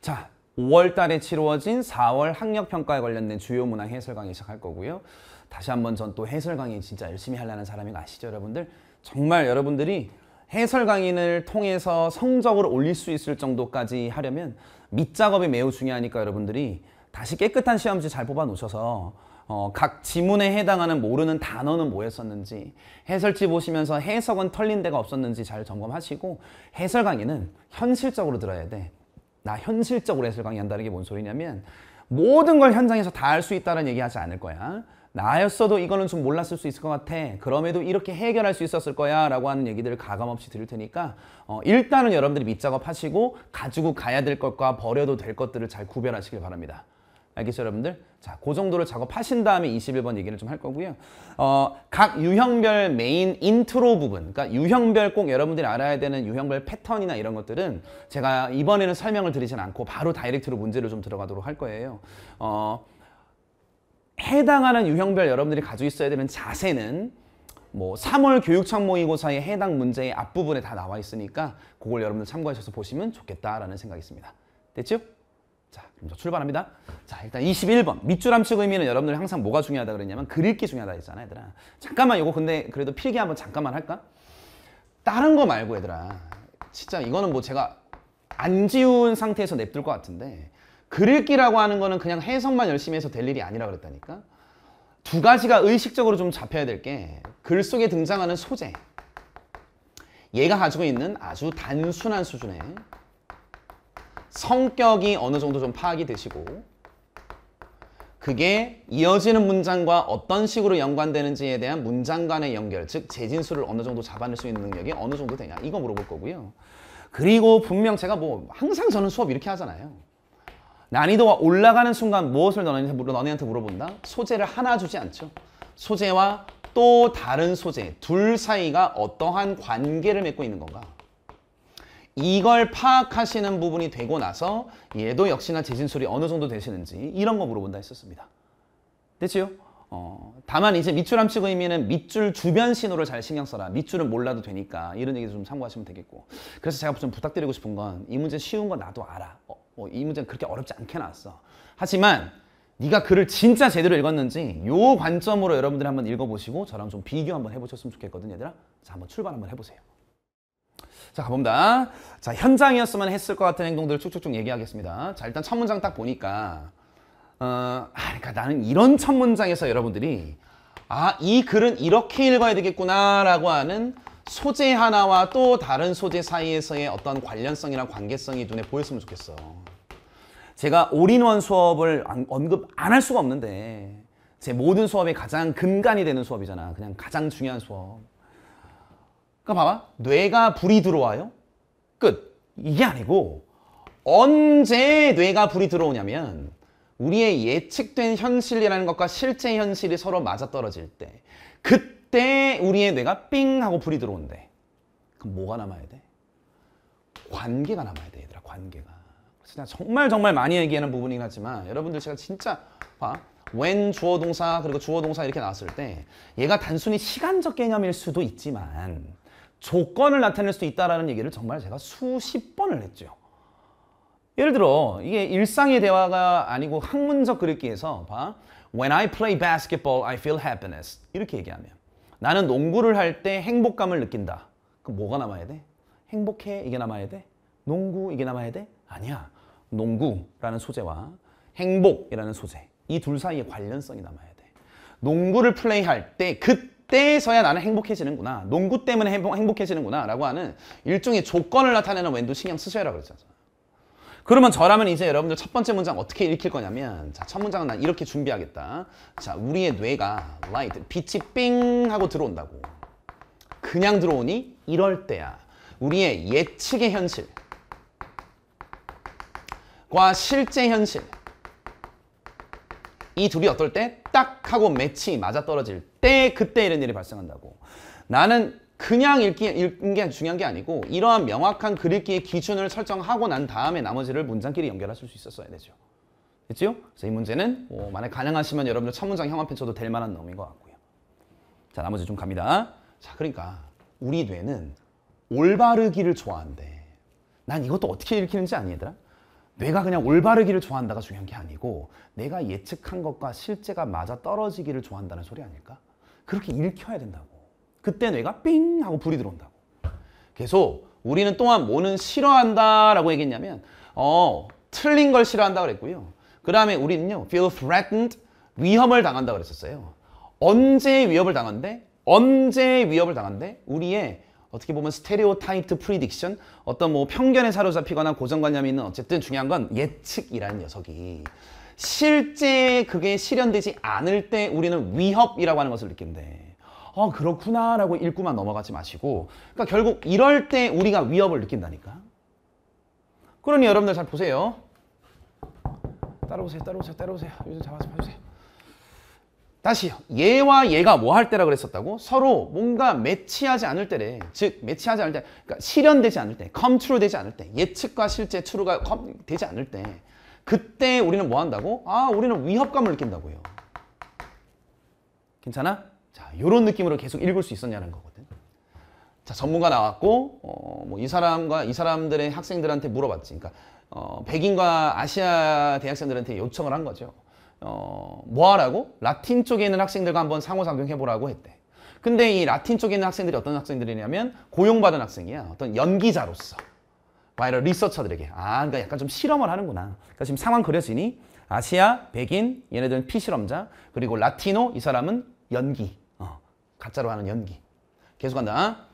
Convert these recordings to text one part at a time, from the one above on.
자, 5월 달에 치루어진 4월 학력 평가에 관련된 주요 문항 해설 강의 시작할 거고요. 다시 한번 전 또 해설 강의 진짜 열심히 하려는 사람인 거 아시죠, 여러분들? 정말 여러분들이 해설 강의를 통해서 성적을 올릴 수 있을 정도까지 하려면 밑작업이 매우 중요하니까 여러분들이 다시 깨끗한 시험지 잘 뽑아 놓으셔서 어, 각 지문에 해당하는 모르는 단어는 뭐였었는지 해설지 보시면서 해석은 털린 데가 없었는지 잘 점검하시고 해설 강의는 현실적으로 들어야 돼. 나 현실적으로 해설 강의한다는 게 뭔 소리냐면 모든 걸 현장에서 다 할 수 있다는 얘기 하지 않을 거야. 나였어도 이거는 좀 몰랐을 수 있을 것 같아. 그럼에도 이렇게 해결할 수 있었을 거야. 라고 하는 얘기들을 가감없이 드릴 테니까 어, 일단은 여러분들이 밑작업하시고 가지고 가야 될 것과 버려도 될 것들을 잘 구별하시길 바랍니다. 알겠죠 여러분들? 자, 그 정도를 작업하신 다음에 21번 얘기를 좀 할 거고요. 어, 각 유형별 메인 인트로 부분, 그러니까 유형별 꼭 여러분들이 알아야 되는 유형별 패턴이나 이런 것들은 제가 이번에는 설명을 드리진 않고 바로 다이렉트로 문제를 좀 들어가도록 할 거예요. 어, 해당하는 유형별 여러분들이 가지고 있어야 되는 자세는 뭐 3월 교육청 모의고사의 해당 문제의 앞부분에 다 나와 있으니까 그걸 여러분들 참고하셔서 보시면 좋겠다라는 생각이 있습니다. 됐죠? 자, 그럼 출발합니다. 자, 일단 21번. 밑줄 함축 의미는 여러분들 항상 뭐가 중요하다 그랬냐면 글 읽기 중요하다 했잖아, 얘들아. 잠깐만 이거 근데 그래도 필기 한번 잠깐만 할까? 다른 거 말고 얘들아. 진짜 이거는 뭐 제가 안 지운 상태에서 냅둘 것 같은데 글 읽기라고 하는 거는 그냥 해석만 열심히 해서 될 일이 아니라 그랬다니까. 두 가지가 의식적으로 좀 잡혀야 될 게 글 속에 등장하는 소재. 얘가 가지고 있는 아주 단순한 수준의 성격이 어느 정도 좀 파악이 되시고 그게 이어지는 문장과 어떤 식으로 연관되는지에 대한 문장 간의 연결, 즉 재진수를 어느 정도 잡아낼 수 있는 능력이 어느 정도 되냐 이거 물어볼 거고요. 그리고 분명 제가 뭐 항상 저는 수업 이렇게 하잖아요. 난이도가 올라가는 순간 무엇을 너네한테 물어본다? 소재를 하나 주지 않죠. 소재와 또 다른 소재, 둘 사이가 어떠한 관계를 맺고 있는 건가? 이걸 파악하시는 부분이 되고 나서 얘도 역시나 재진술이 어느 정도 되시는지 이런 거 물어본다 했었습니다. 됐지요? 어, 다만 이제 밑줄 함축 의미는 밑줄 주변 신호를 잘 신경 써라. 밑줄은 몰라도 되니까 이런 얘기도 좀 참고하시면 되겠고. 그래서 제가 좀 부탁드리고 싶은 건 이 문제 쉬운 거 나도 알아. 어, 어, 이 문제는 그렇게 어렵지 않게 나왔어. 하지만 네가 글을 진짜 제대로 읽었는지 요 관점으로 여러분들이 한번 읽어보시고 저랑 좀 비교 한번 해보셨으면 좋겠거든 얘들아. 자 한번 출발 한번 해보세요. 자 가봅니다. 자 현장이었으면 했을 것 같은 행동들을 쭉쭉쭉 얘기하겠습니다. 자 일단 첫 문장 딱 보니까 어, 아, 그러니까 나는 이런 첫 문장에서 여러분들이 아 이 글은 이렇게 읽어야 되겠구나라고 하는 소재 하나와 또 다른 소재 사이에서의 어떤 관련성이나 관계성이 눈에 보였으면 좋겠어. 제가 올인원 수업을 언급 안 할 수가 없는데 제 모든 수업의 가장 근간이 되는 수업이잖아. 그냥 가장 중요한 수업. 그러니까 봐봐. 뇌가 불이 들어와요. 끝. 이게 아니고 언제 뇌가 불이 들어오냐면 우리의 예측된 현실이라는 것과 실제 현실이 서로 맞아떨어질 때 그때 우리의 뇌가 삥 하고 불이 들어온대. 그럼 뭐가 남아야 돼? 관계가 남아야 돼 얘들아 관계가. 진짜 정말 정말 많이 얘기하는 부분이긴 하지만 여러분들 제가 진짜 봐. when 주어 동사 그리고 주어 동사 이렇게 나왔을 때 얘가 단순히 시간적 개념일 수도 있지만 조건을 나타낼 수있다는 얘기를 정말 제가 수십 번을 했죠. 예를 들어 이게 일상의 대화가 아니고 학문적 글읽기에서 봐. When I play basketball, I feel happiness. 이렇게 얘기하면 나는 농구를 할 때 행복감을 느낀다. 그럼 뭐가 남아야 돼? 행복해 이게 남아야 돼? 농구 이게 남아야 돼? 아니야. 농구라는 소재와 행복이라는 소재 이 둘 사이의 관련성이 남아야 돼. 농구를 플레이할 때그 때에서야 나는 행복해지는구나. 농구 때문에 행복, 행복 해지는구나 라고 하는 일종의 조건을 나타내는 웬도 신경 쓰셔라 그랬잖아 그러면 저라면 이제 여러분들 첫 번째 문장 어떻게 읽힐 거냐면 자, 첫 문장은 난 이렇게 준비하겠다. 자, 우리의 뇌가 라이트, 빛이 삥 하고 들어온다고. 그냥 들어오니 이럴 때야. 우리의 예측의 현실 과 실제 현실 이 둘이 어떨 때딱 하고 매치 맞아떨어질 때 그때 이런 일이 발생한다고 나는 그냥 읽기, 읽는 게 중요한 게 아니고 이러한 명확한 글읽기의 기준을 설정하고 난 다음에 나머지를 문장끼리 연결하실 수 있었어야 되죠. 됐죠? 그래서 이 문제는 뭐 만약 가능하시면 여러분들 첫 문장 형한편 쳐도 될 만한 놈인 것 같고요. 자 나머지 좀 갑니다. 자 그러니까 우리 뇌는 올바르기를 좋아한대. 난 이것도 어떻게 읽히는지 아니 더라 내가 그냥 올바르기를 좋아한다가 중요한 게 아니고 내가 예측한 것과 실제가 맞아 떨어지기를 좋아한다는 소리 아닐까? 그렇게 읽혀야 된다고. 그때 뇌가삥 하고 불이 들어온다고. 계속 우리는 또한 뭐는 싫어한다라고 얘기했냐면 어 틀린 걸 싫어한다 그랬고요. 그 다음에 우리는요 feel threatened 위험을 당한다 그랬었어요. 언제 위협을 당한대 언제 위협을 당한대 우리의 어떻게 보면 스테레오 타이트 프리딕션 어떤 뭐 편견에 사로잡히거나 고정관념이 있는 어쨌든 중요한 건 예측이라는 녀석이 실제 그게 실현되지 않을 때 우리는 위협이라고 하는 것을 느낀대 어 아, 그렇구나 라고 읽고만 넘어가지 마시고 그러니까 결국 이럴 때 우리가 위협을 느낀다니까 그러니 여러분들 잘 보세요 따라오세요 따라오세요 따라오세요 요즘 잡아서 봐주세요 다시 요 얘와 얘가 뭐 할 때라 그랬었다고? 서로 뭔가 매치하지 않을 때래. 즉 매치하지 않을 때, 그러니까 실현되지 않을 때, c o m 되지 않을 때, 예측과 실제 t r u e 되지 않을 때, 그때 우리는 뭐 한다고? 아, 우리는 위협감을 느낀다고요. 괜찮아? 자, 이런 느낌으로 계속 읽을 수 있었냐는 거거든. 자, 전문가 나왔고, 어, 뭐 이 사람과 이 사람들의 학생들한테 물어봤지. 그러니까 어, 백인과 아시아 대학생들한테 요청을 한 거죠. 어, 뭐하라고? 라틴 쪽에 있는 학생들과 한번 상호작용 해보라고 했대. 근데 이 라틴 쪽에 있는 학생들이 어떤 학생들이냐면 고용받은 학생이야. 어떤 연기자로서. 바이럴 리서처들에게. 아, 그러니까 약간 좀 실험을 하는구나. 그러니까 지금 상황 그려지니 아시아, 백인, 얘네들은 피실험자, 그리고 라티노, 이 사람은 연기. 어, 가짜로 하는 연기. 계속 간다.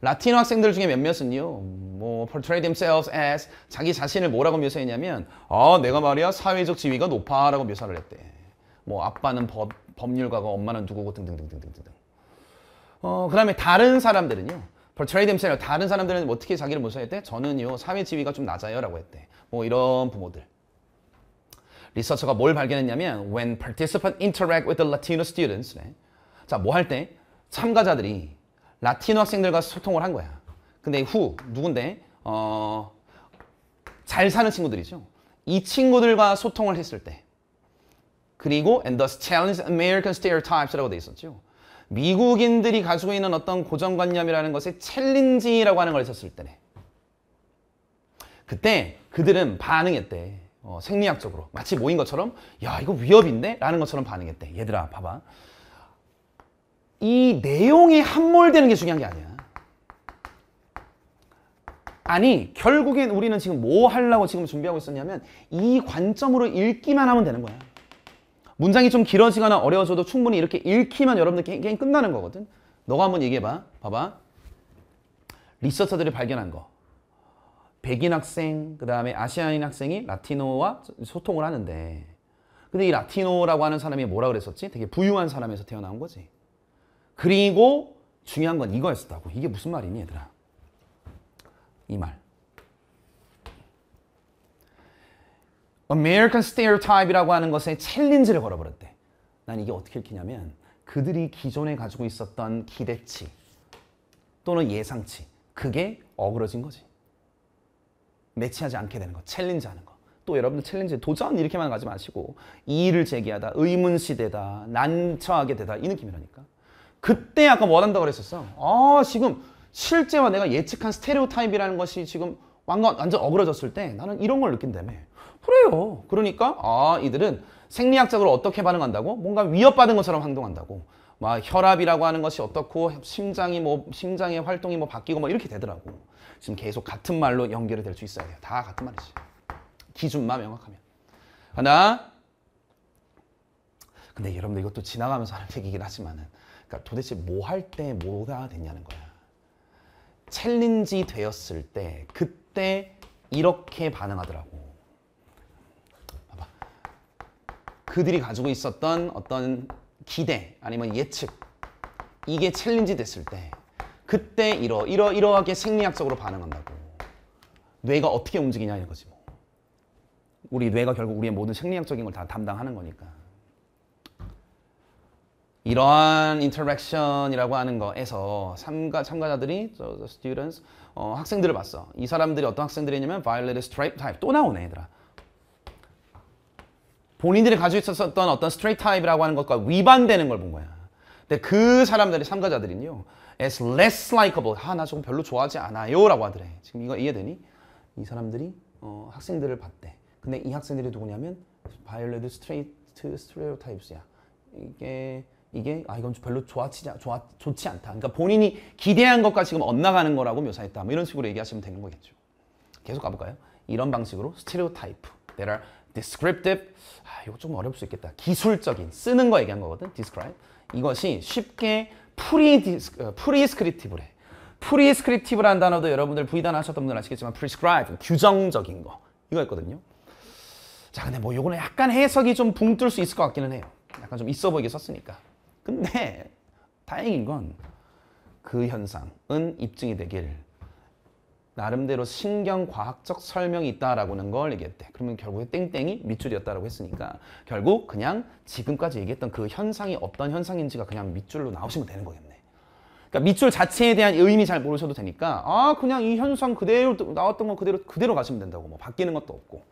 라틴어 학생들 중에 몇몇은요. 뭐 portray themselves as 자기 자신을 뭐라고 묘사했냐면 아 내가 말이야 사회적 지위가 높아라고 묘사를 했대. 뭐 아빠는 법, 법률가고 엄마는 누구고 등등등등등등. 어 그다음에 다른 사람들은요. portray themselves 다른 사람들은 뭐 어떻게 자기를 묘사했대? 저는요 사회 지위가 좀 낮아요라고 했대. 뭐 이런 부모들. 리서처가 뭘 발견했냐면 when participants interact with the Latino students 네. 자뭐 할 때 참가자들이 라틴어 학생들과 소통을 한 거야. 근데 후 누군데? 어, 잘 사는 친구들이죠. 이 친구들과 소통을 했을 때 그리고 and thus challenge American stereotypes라고 돼 있었죠. 미국인들이 가지고 있는 어떤 고정관념이라는 것에 챌린지라고 하는 걸 썼을 때네. 그때 그들은 반응했대. 어, 생리학적으로 마치 모인 것처럼 야 이거 위협인데? 라는 것처럼 반응했대. 얘들아 봐봐. 이 내용에 함몰되는 게 중요한 게 아니야. 아니 결국엔 우리는 지금 뭐 하려고 지금 준비하고 있었냐면 이 관점으로 읽기만 하면 되는 거야. 문장이 좀 길어지거나 어려워져도 충분히 이렇게 읽기만 여러분들 게임 끝나는 거거든. 너가 한번 얘기해봐. 봐봐. 리서처들이 발견한 거. 백인 학생, 그 다음에 아시아인 학생이 라티노와 소통을 하는데 근데 이 라티노라고 하는 사람이 뭐라 그랬었지? 되게 부유한 사람에서 태어난 거지. 그리고 중요한 건 이거였다고. 이게 무슨 말이니 얘들아. 이 말. American Stereotype이라고 하는 것에 챌린지를 걸어버렸대. 난 이게 어떻게 읽히냐면 그들이 기존에 가지고 있었던 기대치 또는 예상치 그게 어그러진 거지. 매치하지 않게 되는 거, 챌린지하는 거. 또 여러분들 챌린지 도전 이렇게만 가지 마시고 이의를 제기하다, 의문시되다, 난처하게 되다 이 느낌이라니까. 그때 아까 뭐 한다고 그랬었어? 아 지금 실제와 내가 예측한 스테레오 타입이라는 것이 지금 완전, 완전 어그러졌을 때 나는 이런 걸 느낀다며 그래요 그러니까 아 이들은 생리학적으로 어떻게 반응한다고? 뭔가 위협받은 것처럼 행동한다고 막 혈압이라고 하는 것이 어떻고 심장이 뭐 심장의 활동이 뭐 바뀌고 뭐 이렇게 되더라고 지금 계속 같은 말로 연결이 될 수 있어야 돼요 다 같은 말이지 기준만 명확하면 하나 근데 여러분들 이것도 지나가면서 하는 얘기긴 하지만은 그러니까 도대체 뭐 할 때 뭐가 되냐는 거야. 챌린지 되었을 때 그때 이렇게 반응하더라고. 봐봐. 그들이 가지고 있었던 어떤 기대 아니면 예측 이게 챌린지 됐을 때 그때 이러 이러 이러하게 생리학적으로 반응한다고. 뇌가 어떻게 움직이냐 이거지 뭐. 우리 뇌가 결국 우리의 모든 생리학적인 걸 다 담당하는 거니까. 이러한 인터랙션이라고 하는 거에서 참가, 참가자들이 so students 어, 학생들을 봤어. 이 사람들이 어떤 학생들이냐면 violet stripe type 또 나오네 얘들아. 본인들이 가지고 있었던 어떤 스트레이트 타입이라고 하는 것과 위반되는 걸 본 거야. 근데 그 사람들이 참가자들은요. as less likable. 아, 나 조금 별로 좋아하지 않아요. 라고 하더래. 지금 이거 이해되니? 이 사람들이 어, 학생들을 봤대. 근데 이 학생들이 누구냐면 바이올렛 스트레이트 스트레오타입스야. 이게 이게 아 이건 별로 좋아치지 좋아, 좋지 않다. 그러니까 본인이 기대한 것과 지금 엇나가는 거라고 묘사했다. 뭐 이런 식으로 얘기하시면 되는 거겠죠. 계속 가볼까요? 이런 방식으로 스테레오타이프. There are descriptive. 아, 이거 좀 어려울 수 있겠다. 기술적인 쓰는 거 얘기한 거거든. describe. 이것이 쉽게 프리 어, 프리스크립티브래. 프리스크립티브라는 단어도 여러분들 부의단하셨던 분들 아시겠지만 prescribe 규정적인 거 이거 있거든요. 자, 근데 뭐 요거는 약간 해석이 좀 붕 뜰 수 있을 것 같기는 해요. 약간 좀 있어 보이게 썼으니까. 근데 다행인 건 그 현상은 입증이 되길 나름대로 신경과학적 설명이 있다라고는 걸 얘기했대. 그러면 결국에 땡땡이 밑줄이었다라고 했으니까 결국 그냥 지금까지 얘기했던 그 현상이 어떤 현상인지가 그냥 밑줄로 나오시면 되는 거겠네. 그러니까 밑줄 자체에 대한 의미 잘 모르셔도 되니까 아 그냥 이 현상 그대로 나왔던 거 그대로 그대로 가시면 된다고 뭐 바뀌는 것도 없고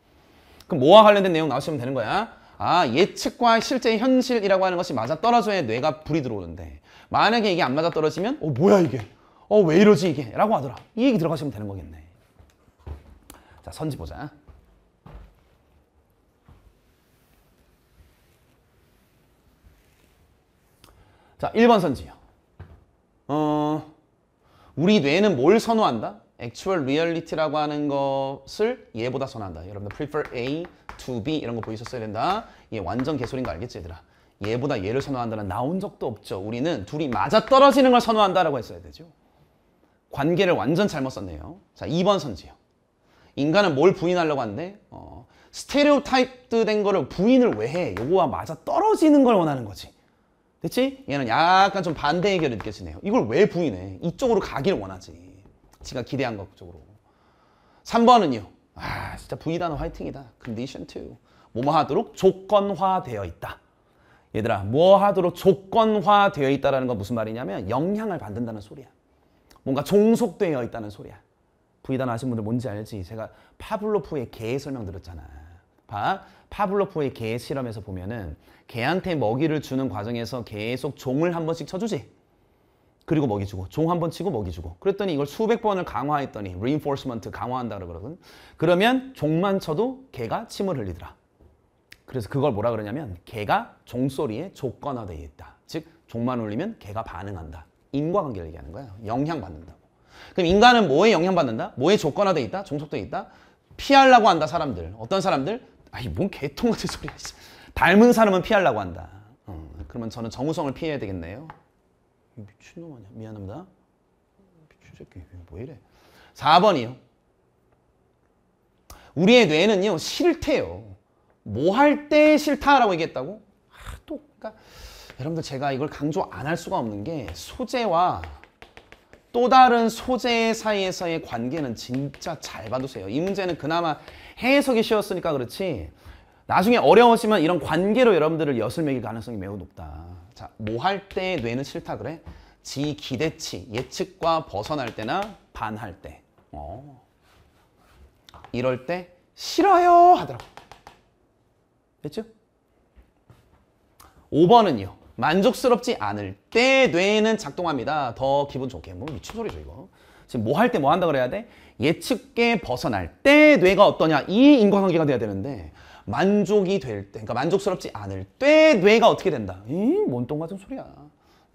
그럼 뭐와 관련된 내용 나오시면 되는 거야. 아 예측과 실제 현실이라고 하는 것이 맞아떨어져야 뇌가 불이 들어오는데 만약에 이게 안 맞아떨어지면 어 뭐야 이게 어 왜 이러지 이게 라고 하더라 이 얘기 들어가시면 되는 거겠네 자 선지 보자 자 1번 선지요 어 우리 뇌는 뭘 선호한다? 액츄얼 리얼리티라고 하는 것을 얘보다 선호한다 여러분들 prefer A to 아 be 이런 거 보이셨어야 된다. 얘 완전 개소리인 거 알겠지 얘들아. 얘보다 얘를 선호한다는 나온 적도 없죠. 우리는 둘이 맞아떨어지는 걸 선호한다라고 했어야 되죠. 관계를 완전 잘못 썼네요. 자, 2번 선지요. 인간은 뭘 부인하려고 하는데 어, 스테레오타입드 된 거를 부인을 왜 해? 요거와 맞아떨어지는 걸 원하는 거지. 됐지? 얘는 약간 좀 반대 의견이 느껴지네요. 이걸 왜 부인해? 이쪽으로 가기를 원하지. 지가 기대한 것 쪽으로. 3번은요. 아 진짜 V단은 화이팅이다. condition to 뭐뭐하도록 조건화되어 있다. 얘들아 뭐하도록 조건화되어 있다는 건 무슨 말이냐면 영향을 받는다는 소리야. 뭔가 종속되어 있다는 소리야. V단 아시는 분들 뭔지 알지? 제가 파블로프의 개 설명 드렸잖아. 봐. 파블로프의 개 실험에서 보면은 개한테 먹이를 주는 과정에서 계속 종을 한 번씩 쳐주지. 그리고 먹이주고 종 한 번 치고 먹이주고 그랬더니 이걸 수백 번을 강화했더니 reinforcement 강화한다 그러거든 그러면 종만 쳐도 개가 침을 흘리더라 그래서 그걸 뭐라 그러냐면 개가 종소리에 조건화되어 있다 즉 종만 울리면 개가 반응한다 인과관계를 얘기하는 거예요 영향받는다고 그럼 인간은 뭐에 영향받는다? 뭐에 조건화되어 있다? 종속되어 있다? 피하려고 한다 사람들 어떤 사람들? 아니뭔 개똥 같은 소리야 닮은 사람은 피하려고 한다 어, 그러면 저는 정우성을 피해야 되겠네요 미친놈 아니야. 미안합니다. 미친 새끼 왜 뭐 이래. 4번이요. 우리의 뇌는요. 싫대요. 뭐 할 때 싫다라고 얘기했다고? 아, 또 그러니까 여러분들 제가 이걸 강조 안 할 수가 없는 게 소재와 또 다른 소재 사이에서의 관계는 진짜 잘 봐두세요. 이 문제는 그나마 해석이 쉬웠으니까 그렇지 나중에 어려워지면 이런 관계로 여러분들을 엿을 매길 가능성이 매우 높다. 자, 뭐 할 때 뇌는 싫다 그래? 지 기대치, 예측과 벗어날 때나 반할 때. 어. 이럴 때 싫어요 하더라고. 됐죠? 5번은요. 만족스럽지 않을 때 뇌는 작동합니다. 더 기분 좋게. 뭐 미친 소리죠 이거. 지금 뭐 할 때뭐 뭐 한다 고 그래야 돼? 예측계 벗어날 때 뇌가 어떠냐? 이 인과관계가 돼야 되는데 만족이 될 때, 그러니까 만족스럽지 않을 때 뇌가 어떻게 된다? 이 뭔똥 같은 소리야.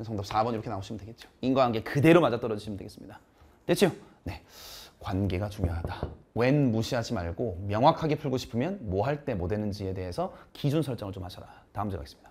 정답 4번 이렇게 나오시면 되겠죠. 인과관계 그대로 맞아떨어지시면 되겠습니다. 됐죠? 네. 관계가 중요하다. 웬 무시하지 말고 명확하게 풀고 싶으면 뭐 할 때뭐 뭐 되는지에 대해서 기준 설정을 좀 하셔라. 다음 주에 뵙겠습니다.